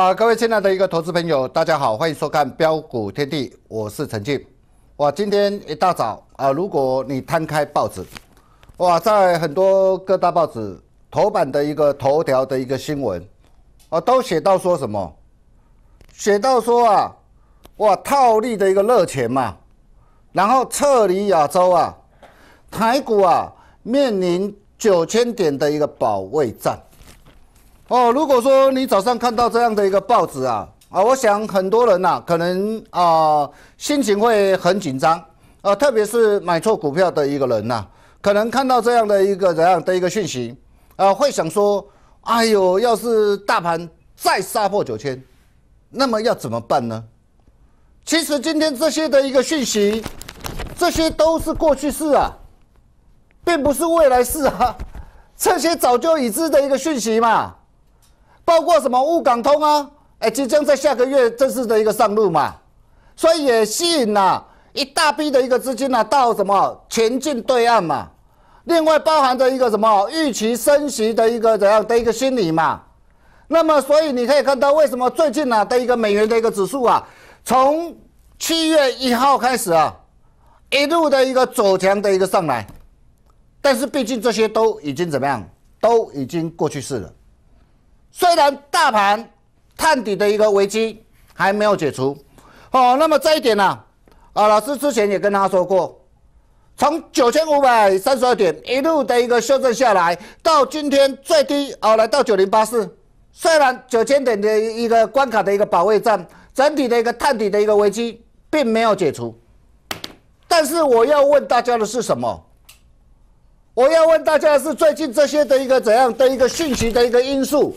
啊，各位亲爱的一个投资朋友，大家好，欢迎收看标股天地，我是陈俊。哇，今天一大早啊，如果你摊开报纸，哇，在很多各大报纸头版的一个头条的一个新闻，啊，都写到说什么？写到说啊，哇，套利的一个热钱嘛，然后撤离亚洲啊，台股啊面临九千点的一个保卫战。哦，如果说你早上看到这样的一个报纸啊，啊，我想很多人呐，可能啊心情会很紧张啊，特别是买错股票的一个人呐，可能看到这样的一个怎样的一个讯息，啊，会想说，哎呦，要是大盘再杀破九千，那么要怎么办呢？其实今天这些的一个讯息，这些都是过去式啊，并不是未来式啊，这些早就已知的一个讯息嘛。包括什么沪港通啊？哎，即将在下个月正式的一个上路嘛，所以也吸引了一大批的一个资金呢到什么前进对岸嘛。另外包含着一个什么预期升息的一个怎样的一个心理嘛。那么，所以你可以看到为什么最近呢的一个美元的一个指数啊，从七月一号开始啊，一路的一个走强的一个上来。但是，毕竟这些都已经怎么样？都已经过去式了。虽然大盘探底的一个危机还没有解除，哦，那么这一点呢，啊，老师之前也跟他说过，从九千五百三十二点一路的一个修正下来，到今天最低哦，来到九零八四。虽然九千点的一个关卡的一个保卫战，整体的一个探底的一个危机并没有解除，但是我要问大家的是什么？我要问大家的是最近这些的一个怎样的一个讯息的一个因素？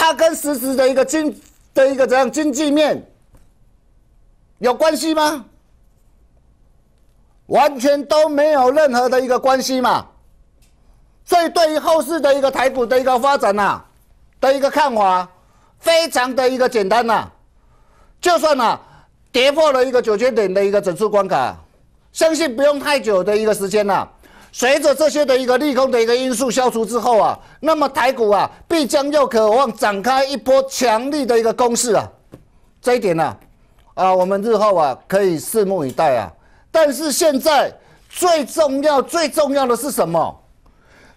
它跟实质的一个经的一个怎样经济面有关系吗？完全都没有任何的一个关系嘛。所以对于后市的一个台股的一个发展呐，的一个看法非常的一个简单呐。就算呐跌破了一个九千点的一个整数关卡，相信不用太久的一个时间呐。随着这些的一个利空的一个因素消除之后啊，那么台股啊必将又渴望展开一波强力的一个攻势啊，这一点呢，啊，我们日后啊可以拭目以待啊。但是现在最重要、最重要的是什么？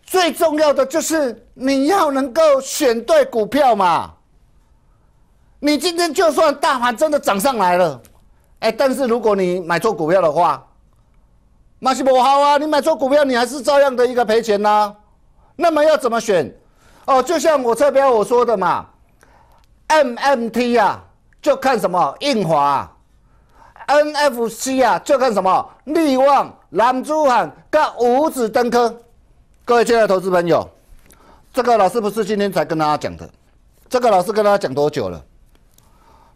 最重要的就是你要能够选对股票嘛。你今天就算大盘真的涨上来了，哎，但是如果你买错股票的话，马西伯好啊，你买错股票，你还是照样的一个赔钱呐。那么要怎么选？哦，就像我侧标我说的嘛，MMT 呀就看什么印华，NFC 啊，就看什么利旺、蓝珠海跟五指登科。各位亲爱的投资朋友，这个老师不是今天才跟大家讲的，这个老师跟大家讲多久了？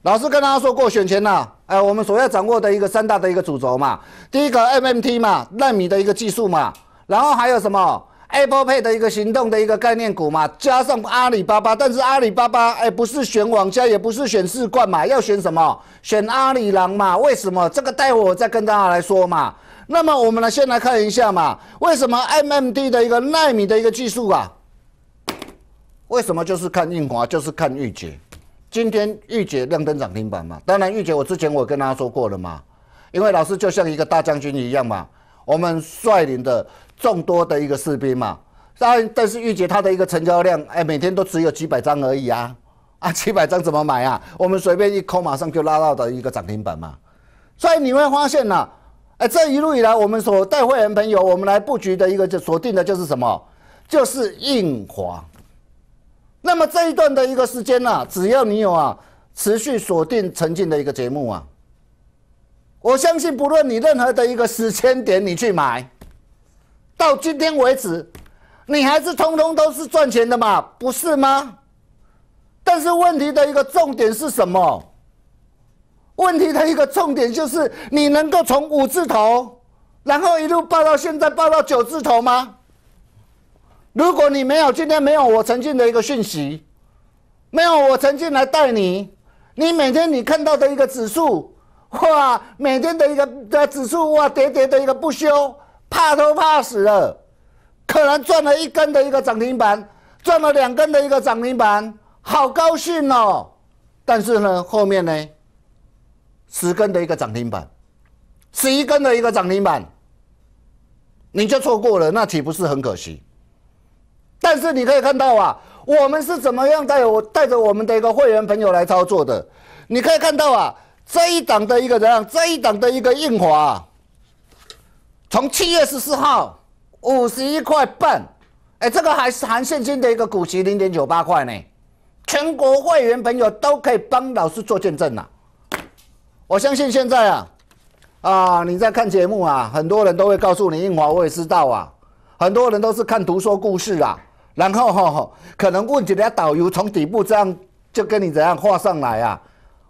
老师跟大家说过选钱呐。哎，我们所要掌握的一个三大的一个主轴嘛，第一个 MMT 嘛，纳米的一个技术嘛，然后还有什么 Apple Pay 的一个行动的一个概念股嘛，加上阿里巴巴，但是阿里巴巴哎，不是选网家，也不是选四冠嘛，要选什么？选阿里郎嘛？为什么？这个待会我再跟大家来说嘛。那么我们来先来看一下嘛，为什么 MMD 的一个纳米的一个技术啊？为什么就是看印华，就是看玉洁？今天玉姐亮灯涨停板嘛，当然玉姐，我之前我跟大家说过了嘛，因为老师就像一个大将军一样嘛，我们率领的众多的一个士兵嘛，但但是玉姐她的一个成交量，哎，每天都只有几百张而已啊，啊，几百张怎么买啊？我们随便一抠，马上就拉到的一个涨停板嘛，所以你会发现呢，哎，这一路以来我们所带会员朋友，我们来布局的一个就锁定的就是什么，就是印华。那么这一段的一个时间呢，只要你有啊持续锁定陈静的一个节目啊，我相信不论你任何的一个时间点你去买，到今天为止，你还是通通都是赚钱的嘛，不是吗？但是问题的一个重点是什么？问题的一个重点就是你能够从五字头，然后一路爆到现在爆到九字头吗？如果你没有今天没有我曾经的一个讯息，没有我曾经来带你，你每天你看到的一个指数哇，每天的一个的指数哇，跌跌的一个不休，怕都怕死了。可能赚了一根的一个涨停板，赚了两根的一个涨停板，好高兴哦。但是呢，后面呢，十根的一个涨停板，十一根的一个涨停板，你就错过了，那岂不是很可惜？但是你可以看到啊，我们是怎么样带我带着我们的一个会员朋友来操作的？你可以看到啊，这一档的一个人，这一档的一个印华，从七月十四号五十一块半，哎，这个还是含现金的一个股息零点九八块呢。全国会员朋友都可以帮老师做见证呐。我相信现在啊，啊你在看节目啊，很多人都会告诉你印华，我也知道啊，很多人都是看图说故事啊。然后哈，可能问题人家导游从底部这样就跟你怎样画上来啊？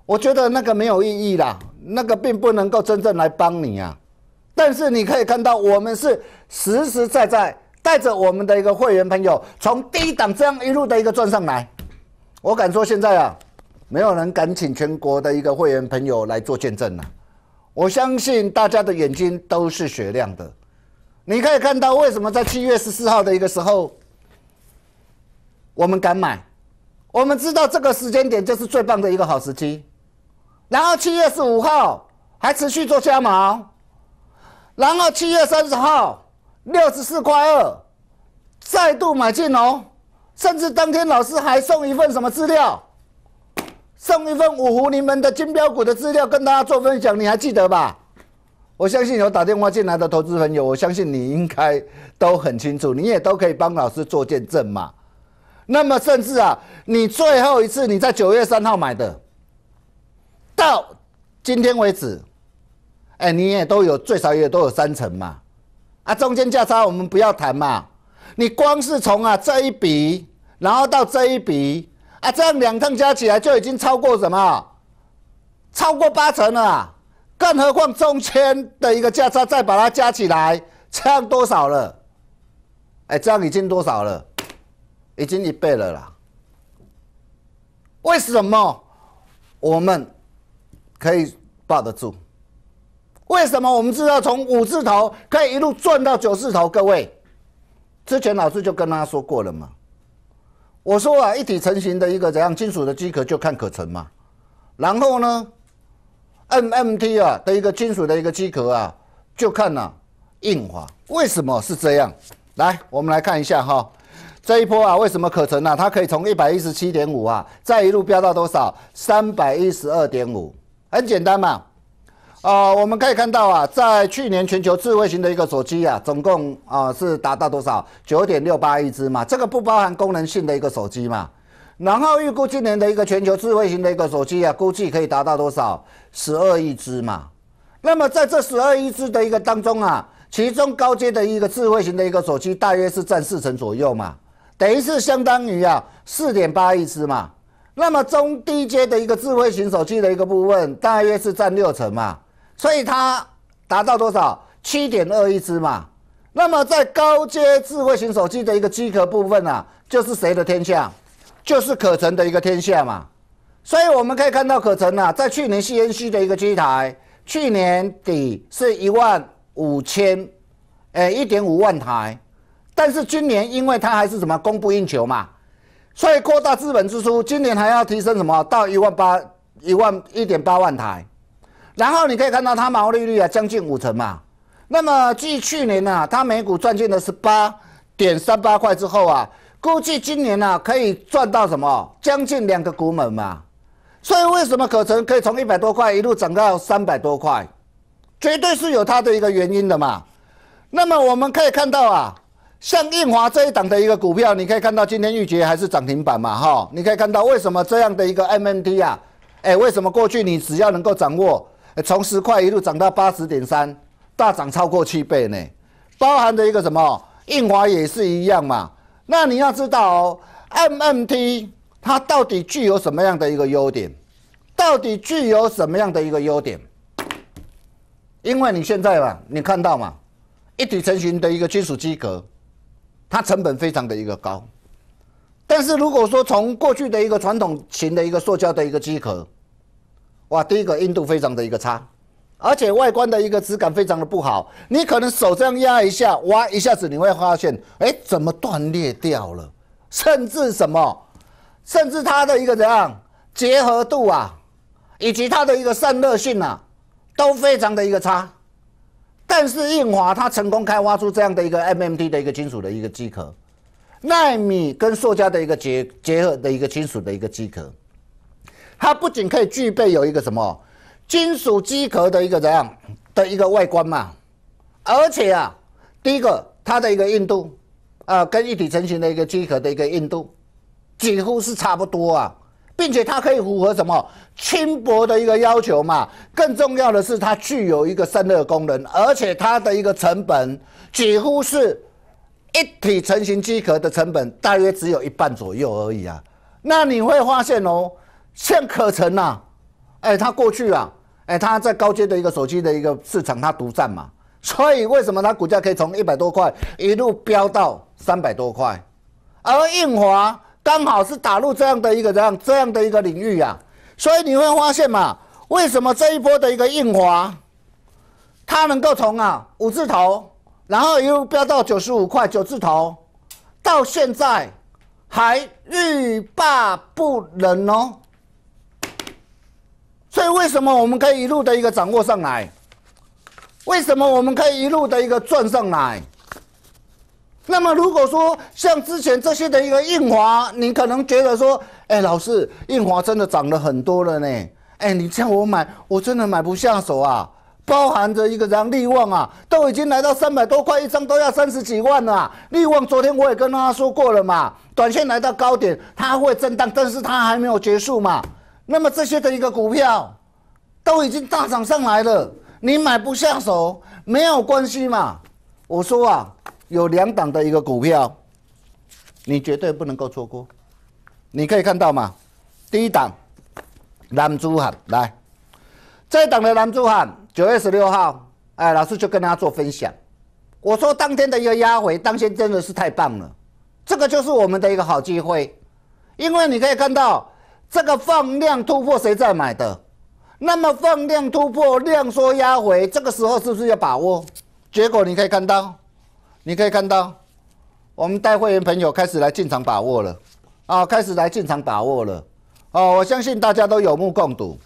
我觉得那个没有意义啦，那个并不能够真正来帮你啊。但是你可以看到，我们是实实在在带着我们的一个会员朋友从低档这样一路的一个赚上来。我敢说现在啊，没有人敢请全国的一个会员朋友来做见证了。我相信大家的眼睛都是雪亮的。你可以看到为什么在七月十四号的一个时候。我们敢买，我们知道这个时间点就是最棒的一个好时机。然后七月十五号还持续做加码，然后七月三十号六十四块二再度买进哦。甚至当天老师还送一份什么资料，送一份五湖临门的金标股的资料跟大家做分享，你还记得吧？我相信有打电话进来的投资朋友，我相信你应该都很清楚，你也都可以帮老师做见证嘛。那么，甚至啊，你最后一次你在九月三号买的，到今天为止，哎，你也都有最少也都有三成嘛，啊，中间价差我们不要谈嘛，你光是从啊这一笔，然后到这一笔，啊，这样两趟加起来就已经超过什么，超过八成了，更何况中间的一个价差再把它加起来，这样多少了？哎，这样已经多少了？已经一倍了啦，为什么我们可以抱得住？为什么我们知道从五字头可以一路赚到九字头？各位，之前老师就跟大家说过了嘛。我说啊，一体成型的一个怎样金属的机壳就看可成嘛，然后呢，MMT 啊的一个金属的一个机壳啊，就看呐硬化。为什么是这样？来，我们来看一下哈。这一波啊，为什么可成呢？它可以从一百一十七点五啊，再一路飙到多少？三百一十二点五，很简单嘛。啊，我们可以看到啊，在去年全球智慧型的一个手机啊，总共啊是达到多少？九点六八亿只嘛，这个不包含功能性的一个手机嘛。然后预估今年的一个全球智慧型的一个手机啊，估计可以达到多少？十二亿只嘛。那么在这十二亿只的一个当中啊，其中高阶的一个智慧型的一个手机大约是占四成左右嘛。等于是相当于啊四点八亿只嘛，那么中低阶的一个智慧型手机的一个部分，大约是占六成嘛，所以它达到多少七点二亿只嘛，那么在高阶智慧型手机的一个机壳部分呢，就是谁的天下？就是可成的一个天下嘛，所以我们可以看到可成啊，在去年 c N c 的一个机台，去年底是一万五千，哎一点五万台。但是今年，因为它还是什么供不应求嘛，所以扩大资本支出，今年还要提升什么到一万八一万一点八万台，然后你可以看到它毛利率啊将近五成嘛。那么继去年呢，它每股赚进的是八点三八块之后啊，估计今年呢可以赚到什么将近两个股本嘛。所以为什么可成可以从一百多块一路涨到三百多块，绝对是有它的一个原因的嘛。那么我们可以看到啊。像印华这一档的一个股票，你可以看到今天玉决还是涨停板嘛，哈，你可以看到为什么这样的一个 MMT 啊，哎，为什么过去你只要能够掌握，从十块一路涨到八十点三，大涨超过七倍呢？包含的一个什么，印华也是一样嘛。那你要知道哦，MMT 它到底具有什么样的一个优点？到底具有什么样的一个优点？因为你现在吧，你看到嘛，一体成型的一个金属基格。它成本非常的一个高，但是如果说从过去的一个传统型的一个塑胶的一个机壳，哇，第一个硬度非常的一个差，而且外观的一个质感非常的不好，你可能手这样压一下，哇，一下子你会发现，哎，怎么断裂掉了？甚至什么？甚至它的一个怎样结合度啊，以及它的一个散热性啊，都非常的一个差。但是，印华它成功开发出这样的一个 MMD 的一个金属的一个机壳，纳米跟塑胶的一个结结合的一个金属的一个机壳，它不仅可以具备有一个什么金属机壳的一个怎样的一个外观嘛，而且啊，第一个它的一个硬度，啊，跟一体成型的一个机壳的一个硬度几乎是差不多啊。并且它可以符合什么轻薄的一个要求嘛？更重要的是，它具有一个散热功能，而且它的一个成本几乎是一体成型机壳的成本大约只有一半左右而已啊。那你会发现哦，像可成呐，哎，它过去啊，哎，它在高阶的一个手机的一个市场，它独占嘛，所以为什么它股价可以从一百多块一路飙到三百多块？而印华。刚好是打入这样的一个这样这样的一个领域啊，所以你会发现嘛，为什么这一波的一个硬华，它能够从啊五字头，然后一路飙到九十五块九字头，到现在还欲罢不能哦。所以为什么我们可以一路的一个掌握上来？为什么我们可以一路的一个赚上来？那么如果说像之前这些的一个印华，你可能觉得说，哎，老师，印华真的涨了很多了呢。哎，你叫我买，我真的买不下手啊。包含着一个张利旺啊，都已经来到三百多块一张，都要三十几万了。利旺昨天我也跟大家说过了嘛，短线来到高点，它会震荡，但是它还没有结束嘛。那么这些的一个股票，都已经大涨上来了，你买不下手没有关系嘛。我说啊。有两档的一个股票，你绝对不能够错过。你可以看到吗？第一档蓝珠汉来，这一档的蓝珠汉九月十六号，哎，老师就跟大家做分享。我说当天的一个压回，当天真的是太棒了，这个就是我们的一个好机会。因为你可以看到这个放量突破谁在买的，那么放量突破量缩压回，这个时候是不是要把握？结果你可以看到。你可以看到，我们带会员朋友开始来进场把握了，啊，开始来进场把握了，哦，我相信大家都有目共睹，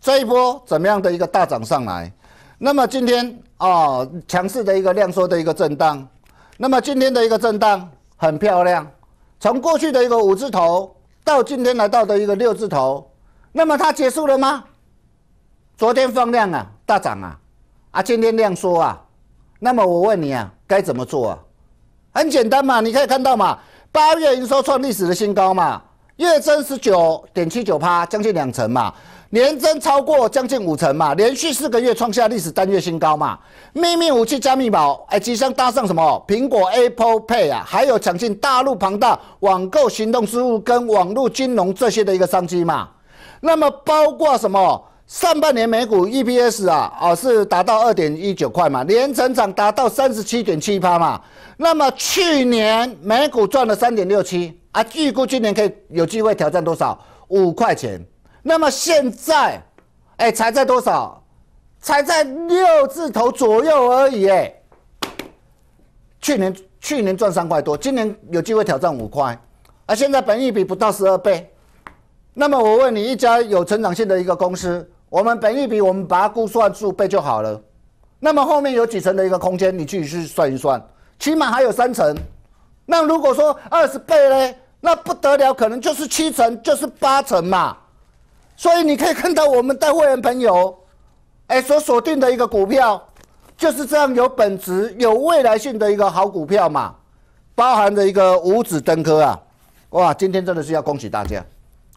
这一波怎么样的一个大涨上来，那么今天啊强势的一个量缩的一个震荡，那么今天的一个震荡很漂亮，从过去的一个五字头到今天来到的一个六字头，那么它结束了吗？昨天放量啊大涨啊，啊今天量缩啊。那么我问你啊，该怎么做啊？很简单嘛，你可以看到嘛，八月营收创历史的新高嘛，月增十九点七九趴，将近两成嘛，年增超过将近五成嘛，连续四个月创下历史单月新高嘛。秘密武器加密宝，哎，即将搭上什么？苹果 Apple Pay 啊，还有抢进大陆庞大网购、行动支付跟网络金融这些的一个商机嘛。那么包括什么？上半年美股 EPS 啊，哦是达到二点一九块嘛，年成长达到三十七点七趴嘛。那么去年美股赚了三点六七，啊，预估今年可以有机会挑战多少？五块钱。那么现在，哎，才在多少？才在六字头左右而已。哎，去年去年赚三块多，今年有机会挑战五块，啊，现在本益比不到十二倍。那么我问你，一家有成长性的一个公司？我们本一笔我们把它估算数倍就好了，那么后面有几层的一个空间，你自己去算一算，起码还有三层。那如果说二十倍嘞，那不得了，可能就是七层，就是八层嘛。所以你可以看到，我们的会员朋友，哎，所锁定的一个股票，就是这样有本质、有未来性的一个好股票嘛，包含着一个五指登科啊，哇，今天真的是要恭喜大家，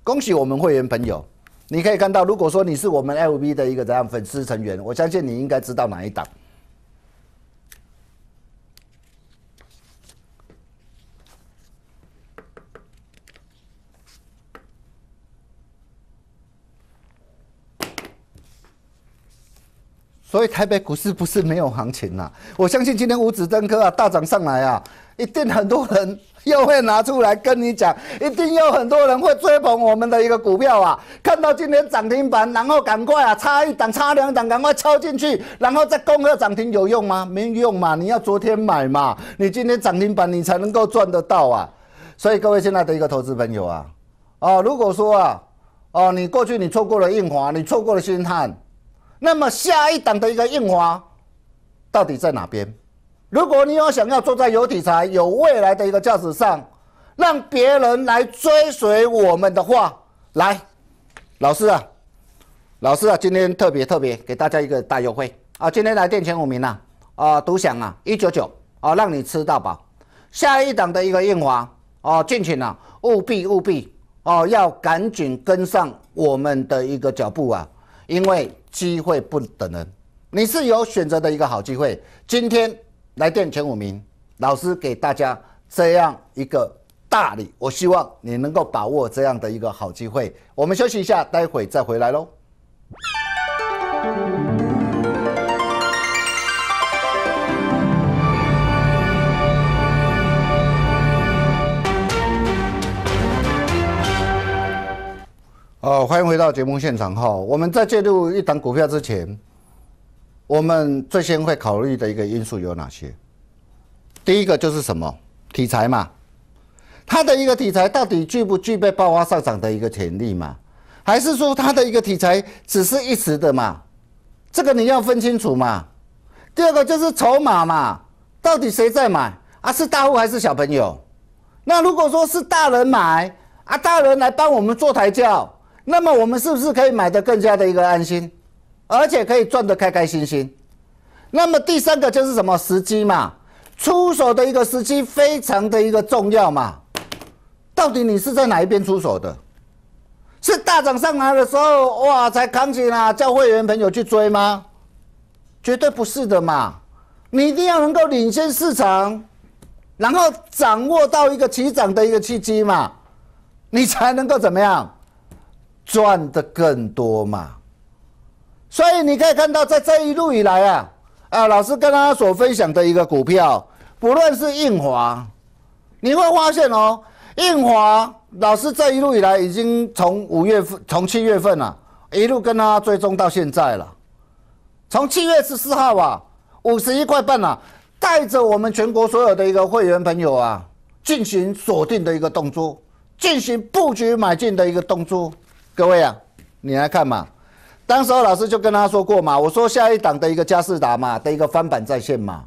恭喜我们会员朋友。你可以看到，如果说你是我们 FB 的一个这样粉丝成员，我相信你应该知道哪一档。所以台北股市不是没有行情啦，我相信今天五指登科啊大涨上来啊。一定很多人又会拿出来跟你讲，一定有很多人会追捧我们的一个股票啊！看到今天涨停板，然后赶快啊，差一档、差两档，赶快抄进去，然后再攻个涨停有用吗？没用嘛！你要昨天买嘛，你今天涨停板你才能够赚得到啊！所以各位现在的一个投资朋友啊，哦，如果说啊，哦，你过去你错过了印华，你错过了新汉，那么下一档的一个印华到底在哪边？如果你有想要坐在有题材、有未来的一个驾驶上，让别人来追随我们的话，来，老师啊，老师啊，今天特别特别给大家一个大优惠啊！今天来电前五名呐，啊，独享啊，一九九啊，让你吃到饱。下一档的一个硬华啊，敬请呐，务必务必哦，要赶紧跟上我们的一个脚步啊，因为机会不等人，你是有选择的一个好机会，今天。来电前五名，老师给大家这样一个大礼，我希望你能够把握这样的一个好机会。我们休息一下，待会再回来喽。好，欢迎回到节目现场哈。我们在介入一档股票之前。我们最先会考虑的一个因素有哪些？第一个就是什么题材嘛，它的一个题材到底具不具备爆发上涨的一个潜力嘛？还是说它的一个题材只是一时的嘛？这个你要分清楚嘛。第二个就是筹码嘛，到底谁在买啊？是大户还是小朋友？那如果说是大人买啊，大人来帮我们做抬轿，那么我们是不是可以买的更加的一个安心？而且可以赚得开开心心。那么第三个就是什么时机嘛？出手的一个时机非常的一个重要嘛。到底你是在哪一边出手的？是大涨上来的时候哇才扛起来叫会员朋友去追吗？绝对不是的嘛！你一定要能够领先市场，然后掌握到一个起涨的一个契机嘛，你才能够怎么样赚得更多嘛。你可以看到，在这一路以来啊，啊，老师跟他所分享的一个股票，不论是印华，你会发现哦，印华老师这一路以来已经从五月份、从七月份啊，一路跟他追踪到现在了。从七月十四号啊，五十一块半啊，带着我们全国所有的一个会员朋友啊，进行锁定的一个动作，进行布局买进的一个动作。各位啊，你来看嘛。当时候老师就跟他说过嘛，我说下一档的一个加士达嘛的一个翻版在线嘛，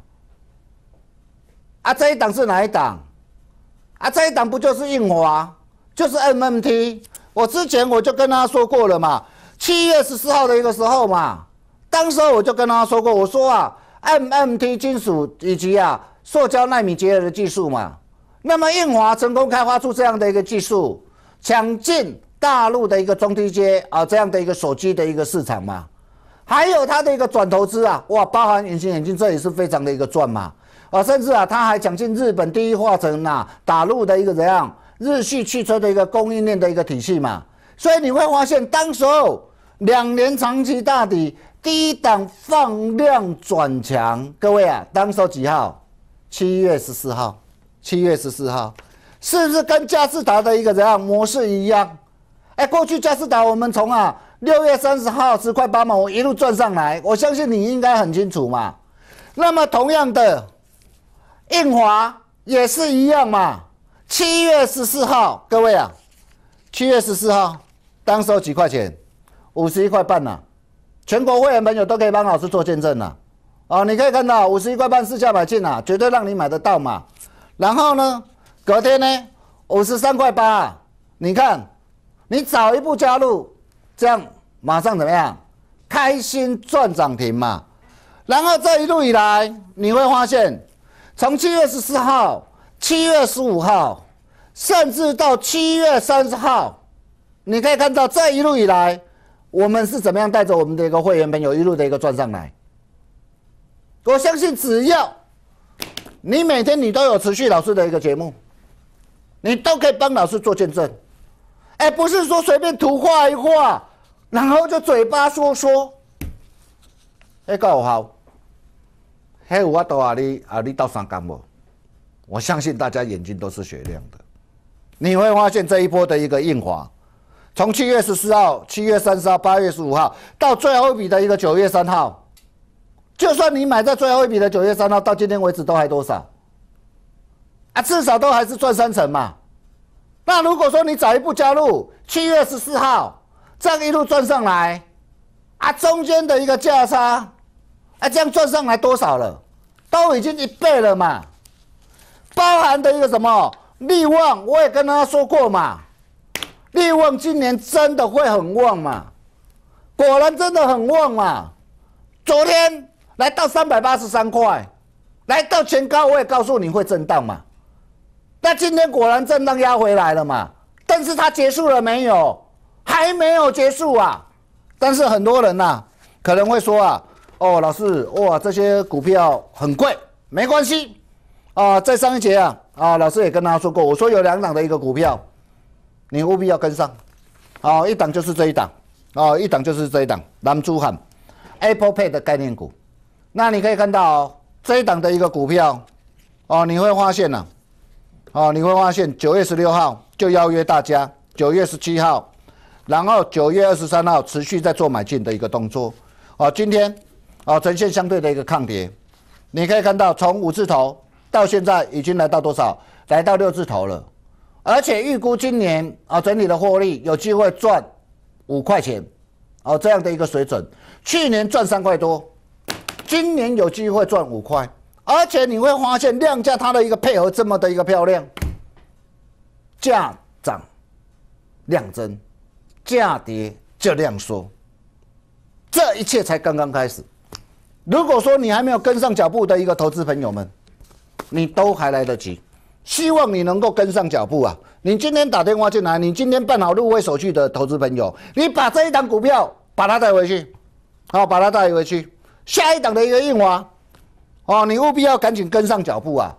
啊，这一档是哪一档？啊，这一档不就是印华，就是 MMT？我之前我就跟他说过了嘛，七月十四号的一个时候嘛，当时我就跟他说过，我说啊，MMT 金属以及啊，塑胶纳米结合的技术嘛，那么印华成功开发出这样的一个技术，抢进。大陆的一个中低阶啊，这样的一个手机的一个市场嘛，还有它的一个转投资啊，哇，包含隐形眼镜这也是非常的一个赚嘛，啊，甚至啊，他还抢进日本第一化成呐，打入的一个怎样日系汽车的一个供应链的一个体系嘛，所以你会发现当时候两年长期大底，低档放量转强，各位啊，当时候几号？七月十四号，七月十四号，是不是跟佳士达的一个怎样模式一样？哎，过去加斯达，我们从啊六月三十号十块八嘛，我一路赚上来，我相信你应该很清楚嘛。那么同样的，印华也是一样嘛。七月十四号，各位啊，七月十四号单收几块钱，五十一块半呐。全国会员朋友都可以帮老师做见证了啊！你可以看到五十一块半试价买进呐，绝对让你买得到嘛。然后呢，隔天呢五十三块八，你看。你早一步加入，这样马上怎么样？开心赚涨停嘛！然后这一路以来，你会发现，从七月十四号、七月十五号，甚至到七月三十号，你可以看到这一路以来，我们是怎么样带着我们的一个会员朋友一路的一个赚上来。我相信，只要你每天你都有持续老师的一个节目，你都可以帮老师做见证。哎，不是说随便涂画一画，然后就嘴巴说说，哎，够好，嘿，我阿阿里阿里到上干不？我相信大家眼睛都是雪亮的，你会发现这一波的一个硬华，从七月十四号、七月三十号、八月十五号到最后一笔的一个九月三号，就算你买在最后一笔的九月三号，到今天为止都还多少？啊，至少都还是赚三成嘛。那如果说你早一步加入七月十四号，这样一路赚上来，啊，中间的一个价差，啊，这样赚上来多少了？都已经一倍了嘛。包含的一个什么利旺，我也跟他说过嘛。利旺今年真的会很旺嘛？果然真的很旺嘛。昨天来到三百八十三块，来到前高，我也告诉你会震荡嘛。那今天果然震荡压回来了嘛？但是它结束了没有？还没有结束啊！但是很多人呐，可能会说啊，哦，老师，哇，这些股票很贵，没关系啊。在上一节啊，啊，老师也跟他说过，我说有两档的一个股票，你务必要跟上。啊，一档就是这一档，啊，一档就是这一档，蓝珠喊 Apple Pay 的概念股。那你可以看到这一档的一个股票，哦，你会发现呢。哦，你会发现九月十六号就邀约大家，九月十七号，然后九月二十三号持续在做买进的一个动作。哦，今天哦呈现相对的一个抗跌，你可以看到从五字头到现在已经来到多少？来到六字头了，而且预估今年啊整体的获利有机会赚五块钱哦这样的一个水准，去年赚三块多，今年有机会赚五块。而且你会发现，量价它的一个配合这么的一个漂亮，价涨量增，价跌就量缩，这一切才刚刚开始。如果说你还没有跟上脚步的一个投资朋友们，你都还来得及。希望你能够跟上脚步啊！你今天打电话进来，你今天办好入会手续的投资朋友，你把这一档股票把它带回去，好，把它带回去。下一档的一个硬花。哦，你务必要赶紧跟上脚步啊！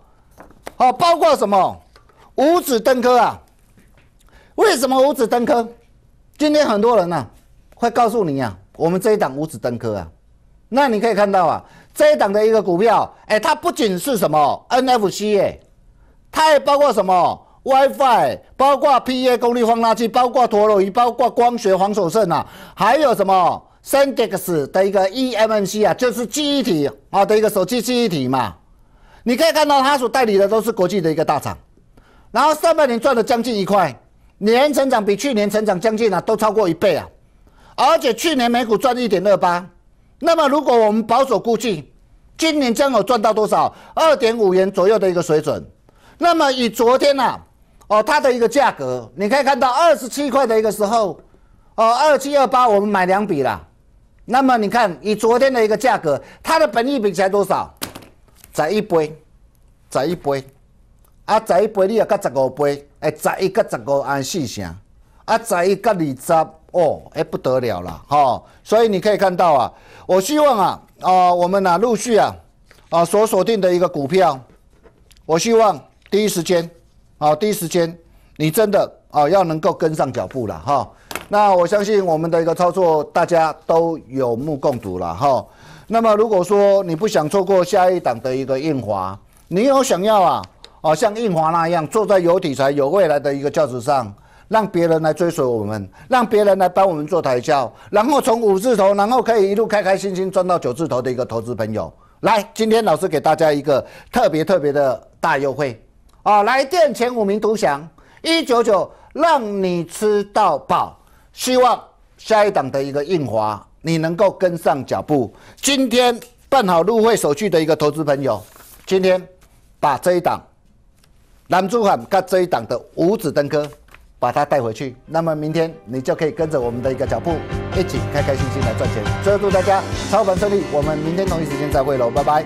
哦，包括什么？五指登科啊？为什么五指登科？今天很多人呢，会告诉你啊，我们这一档五指登科啊。那你可以看到啊，这一档的一个股票，哎，它不仅是什么 NFC，哎，它也包括什么 WiFi，包括 PA 功率放大器，包括陀螺仪，包括光学防手顺啊，还有什么？s a n d e x 的一个 EMMC 啊，就是记忆体啊的一个手机记忆体嘛。你可以看到，他所代理的都是国际的一个大厂。然后上半年赚了将近一块，年成长比去年成长将近啊，都超过一倍啊。而且去年每股赚一点二八，那么如果我们保守估计，今年将有赚到多少？二点五元左右的一个水准。那么以昨天呐，哦，它的一个价格，你可以看到二十七块的一个时候，哦，二七二八，我们买两笔啦。那么你看，以昨天的一个价格，它的本益比才多少？才一杯，才一杯，啊，才一杯你也够十五杯，哎，才一个十五按四成，啊，才一个二十哦，哎，不得了了，哈！所以你可以看到啊，我希望啊，啊，我们啊陆续啊，啊所锁定的一个股票，我希望第一时间，啊，第一时间，你真的啊要能够跟上脚步了，哈！那我相信我们的一个操作，大家都有目共睹了哈。那么如果说你不想错过下一档的一个印华，你有想要啊啊像印华那样坐在有题材、有未来的一个轿子上，让别人来追随我们，让别人来帮我们做台轿，然后从五字头，然后可以一路开开心心赚到九字头的一个投资朋友，来，今天老师给大家一个特别特别的大优惠啊，来电前五名独享一九九，让你吃到饱。希望下一档的一个印华，你能够跟上脚步。今天办好入会手续的一个投资朋友，今天把这一档南珠海跟这一档的五指登科，把它带回去。那么明天你就可以跟着我们的一个脚步，一起开开心心来赚钱。最后祝大家操盘顺利，我们明天同一时间再会喽，拜拜。